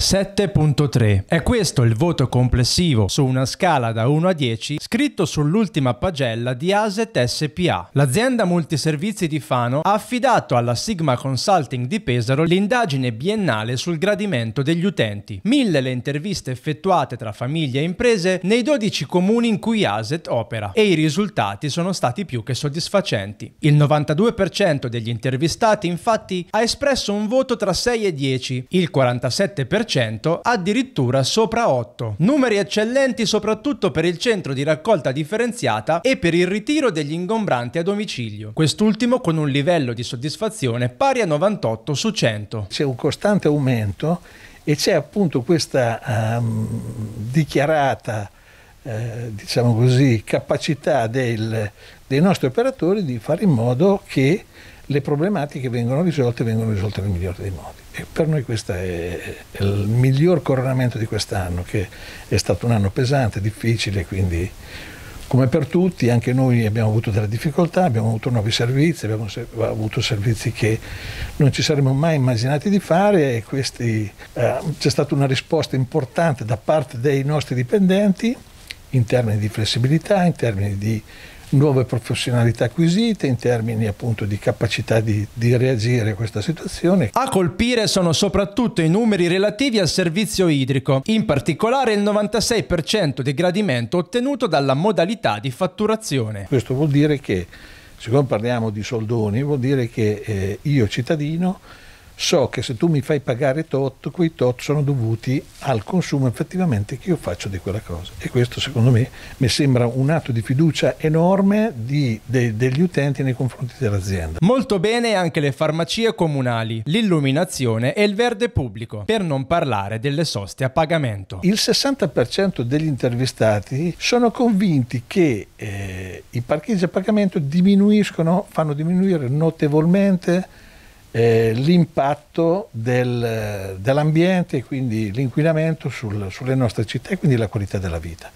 7.3. È questo il voto complessivo su una scala da 1 a 10 scritto sull'ultima pagella di Aset SPA. L'azienda multiservizi di Fano ha affidato alla Sigma Consulting di Pesaro l'indagine biennale sul gradimento degli utenti. Mille le interviste effettuate tra famiglie e imprese nei 12 comuni in cui Aset opera e i risultati sono stati più che soddisfacenti. Il 92% degli intervistati infatti ha espresso un voto tra 6 e 10, il 47% 100 addirittura sopra 8. Numeri eccellenti soprattutto per il centro di raccolta differenziata e per il ritiro degli ingombranti a domicilio, quest'ultimo con un livello di soddisfazione pari a 98 su 100. C'è un costante aumento e c'è appunto questa um, dichiarata eh, diciamo così, capacità del, dei nostri operatori di fare in modo che le problematiche vengono risolte e vengono risolte nel migliore dei modi. E per noi questo è il miglior coronamento di quest'anno, che è stato un anno pesante, difficile, quindi come per tutti anche noi abbiamo avuto delle difficoltà, abbiamo avuto nuovi servizi, abbiamo avuto servizi che non ci saremmo mai immaginati di fare e questi, eh, c'è stata una risposta importante da parte dei nostri dipendenti in termini di flessibilità, in termini di nuove professionalità acquisite in termini appunto di capacità di, di reagire a questa situazione. A colpire sono soprattutto i numeri relativi al servizio idrico, in particolare il 96% di gradimento ottenuto dalla modalità di fatturazione. Questo vuol dire che, siccome parliamo di soldoni, vuol dire che eh, io cittadino so che se tu mi fai pagare tot, quei tot sono dovuti al consumo effettivamente che io faccio di quella cosa. E questo secondo me mi sembra un atto di fiducia enorme di, de, degli utenti nei confronti dell'azienda. Molto bene anche le farmacie comunali, l'illuminazione e il verde pubblico, per non parlare delle soste a pagamento. Il 60% degli intervistati sono convinti che eh, i parcheggi a pagamento diminuiscono, fanno diminuire notevolmente eh, l'impatto del, dell'ambiente quindi l'inquinamento sul, sulle nostre città e quindi la qualità della vita.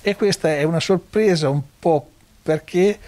E questa è una sorpresa un po' perché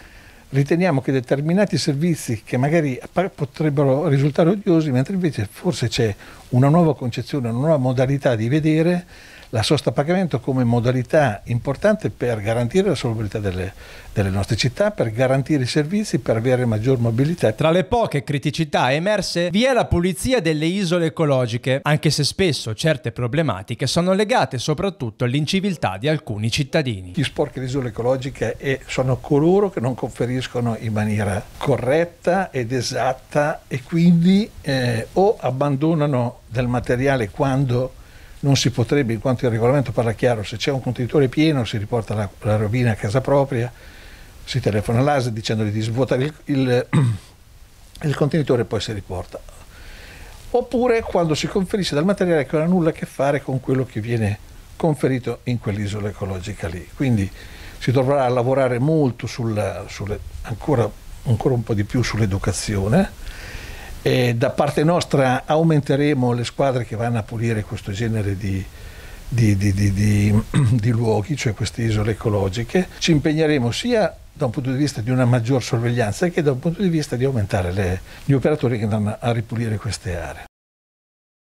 riteniamo che determinati servizi che magari potrebbero risultare odiosi, mentre invece forse c'è una nuova concezione, una nuova modalità di vedere la sosta a pagamento come modalità importante per garantire la solubilità delle, delle nostre città, per garantire i servizi, per avere maggior mobilità. Tra le poche criticità emerse vi è la pulizia delle isole ecologiche, anche se spesso certe problematiche sono legate soprattutto all'inciviltà di alcuni cittadini. Chi sporca le isole ecologiche è, sono coloro che non conferiscono in maniera corretta ed esatta e quindi eh, o abbandonano del materiale quando non si potrebbe, in quanto il regolamento parla chiaro, se c'è un contenitore pieno si riporta la, la rovina a casa propria, si telefona all'ASE dicendogli di svuotare il, il, il contenitore e poi si riporta. Oppure quando si conferisce dal materiale che non ha nulla a che fare con quello che viene conferito in quell'isola ecologica lì. Quindi si dovrà lavorare molto sulla, sulle, ancora, ancora un po' di più sull'educazione eh, da parte nostra aumenteremo le squadre che vanno a pulire questo genere di, di, di, di, luoghi, cioè queste isole ecologiche. Ci impegneremo sia da un punto di vista di una maggior sorveglianza che da un punto di vista di aumentare le, gli operatori che andranno a ripulire queste aree.